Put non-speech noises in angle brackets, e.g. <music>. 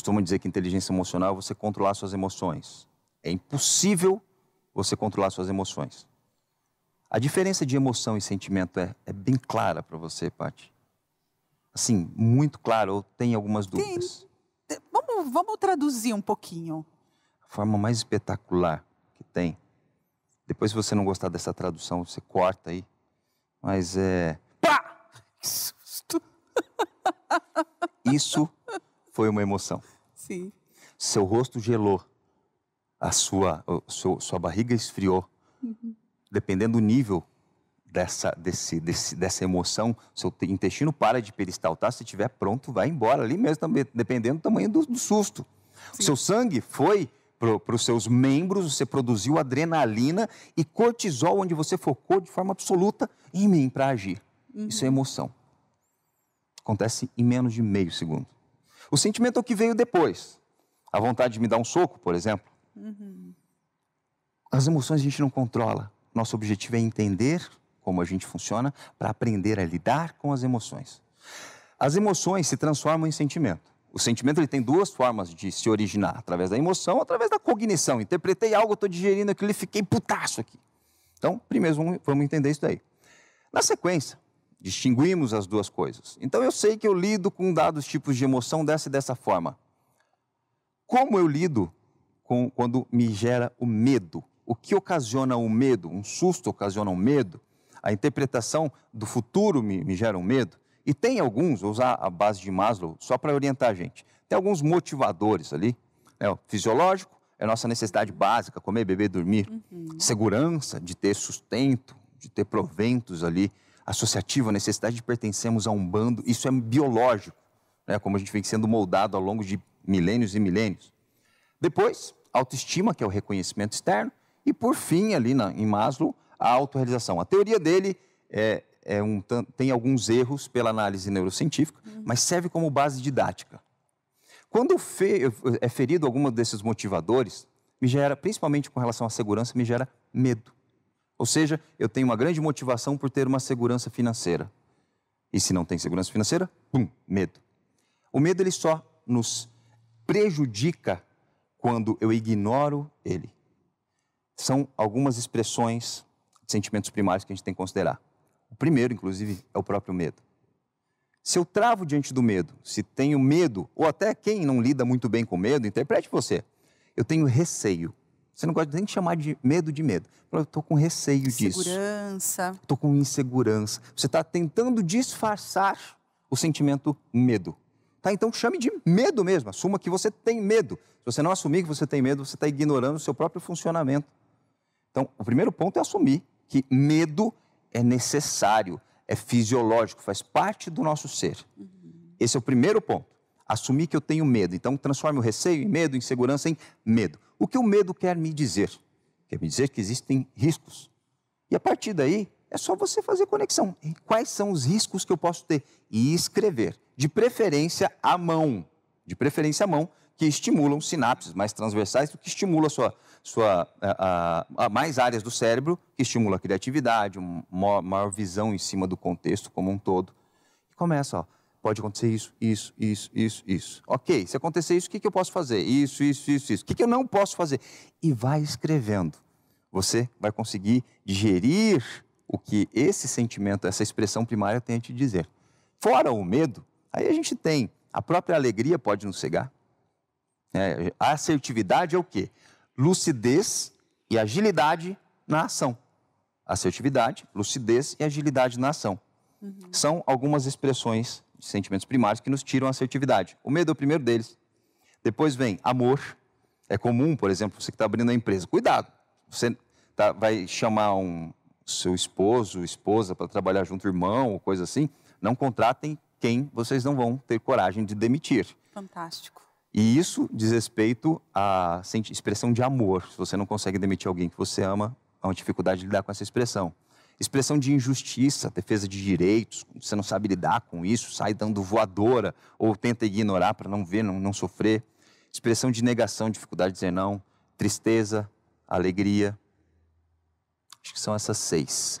costuma dizer que inteligência emocional é você controlar suas emoções. É impossível você controlar suas emoções. A diferença de emoção e sentimento é, é bem clara para você, Paty. Assim, muito clara, ou tem algumas dúvidas? Tem. Vamos, vamos traduzir um pouquinho. A forma mais espetacular que tem. Depois, se você não gostar dessa tradução, você corta aí. Mas é. Pá! Que susto! <laughs> Isso foi uma emoção. Sim. Seu rosto gelou, a sua, a sua, sua barriga esfriou. Uhum. Dependendo do nível dessa, desse, desse, dessa emoção, seu intestino para de peristaltar. Tá? Se estiver pronto, vai embora ali mesmo, também, dependendo do tamanho do, do susto. Seu sangue foi para os seus membros, você produziu adrenalina e cortisol, onde você focou de forma absoluta em mim para agir. Uhum. Isso é uhum. emoção. Acontece em menos de meio segundo. O sentimento é o que veio depois. A vontade de me dar um soco, por exemplo. Uhum. As emoções a gente não controla. Nosso objetivo é entender como a gente funciona para aprender a lidar com as emoções. As emoções se transformam em sentimento. O sentimento ele tem duas formas de se originar: através da emoção, através da cognição. Interpretei algo, estou digerindo aquilo e fiquei putaço aqui. Então, primeiro vamos entender isso daí. Na sequência, Distinguimos as duas coisas. Então eu sei que eu lido com dados tipos de emoção dessa e dessa forma. Como eu lido com quando me gera o medo? O que ocasiona o medo? Um susto ocasiona um medo? A interpretação do futuro me, me gera um medo? E tem alguns, vou usar a base de Maslow só para orientar a gente. Tem alguns motivadores ali. É o fisiológico, é a nossa necessidade básica, comer, beber, dormir. Uhum. Segurança de ter sustento, de ter proventos ali associativo, a necessidade de pertencermos a um bando, isso é biológico, né? como a gente vem sendo moldado ao longo de milênios e milênios. Depois, autoestima, que é o reconhecimento externo, e por fim, ali na, em Maslow, a autorrealização. A teoria dele é, é um, tem alguns erros pela análise neurocientífica, uhum. mas serve como base didática. Quando fe, é ferido algum desses motivadores, me gera, principalmente com relação à segurança, me gera medo. Ou seja, eu tenho uma grande motivação por ter uma segurança financeira. E se não tem segurança financeira, pum, medo. O medo ele só nos prejudica quando eu ignoro ele. São algumas expressões de sentimentos primários que a gente tem que considerar. O primeiro, inclusive, é o próprio medo. Se eu travo diante do medo, se tenho medo, ou até quem não lida muito bem com medo, interprete você. Eu tenho receio. Você não gosta nem de chamar de medo de medo. Eu estou com receio disso. Insegurança. Estou com insegurança. Você está tentando disfarçar o sentimento medo. Tá, então chame de medo mesmo. Assuma que você tem medo. Se você não assumir que você tem medo, você está ignorando o seu próprio funcionamento. Então, o primeiro ponto é assumir que medo é necessário, é fisiológico, faz parte do nosso ser. Uhum. Esse é o primeiro ponto assumir que eu tenho medo. Então, transforme o receio em medo, insegurança em medo. O que o medo quer me dizer? Quer me dizer que existem riscos. E a partir daí, é só você fazer conexão. E quais são os riscos que eu posso ter? E escrever, de preferência à mão. De preferência à mão, que estimulam sinapses mais transversais, que estimula sua, sua, a, a, a mais áreas do cérebro, que estimula a criatividade, uma maior visão em cima do contexto como um todo. E começa, ó pode acontecer isso, isso, isso, isso, isso. Ok, se acontecer isso, o que, que eu posso fazer? Isso, isso, isso, isso. O que, que eu não posso fazer? E vai escrevendo. Você vai conseguir digerir o que esse sentimento, essa expressão primária tem a te dizer. Fora o medo, aí a gente tem a própria alegria pode nos cegar. É, a assertividade é o quê? Lucidez e agilidade na ação. Assertividade, lucidez e agilidade na ação. Uhum. São algumas expressões sentimentos primários que nos tiram a assertividade. O medo é o primeiro deles. Depois vem amor. É comum, por exemplo, você que está abrindo a empresa. Cuidado. Você tá, vai chamar um seu esposo, esposa para trabalhar junto, irmão, ou coisa assim. Não contratem quem vocês não vão ter coragem de demitir. Fantástico. E isso diz respeito à expressão de amor. Se você não consegue demitir alguém que você ama, há é uma dificuldade de lidar com essa expressão expressão de injustiça, defesa de direitos, você não sabe lidar com isso, sai dando voadora ou tenta ignorar para não ver, não, não sofrer. Expressão de negação, dificuldade de dizer não, tristeza, alegria. Acho que são essas seis.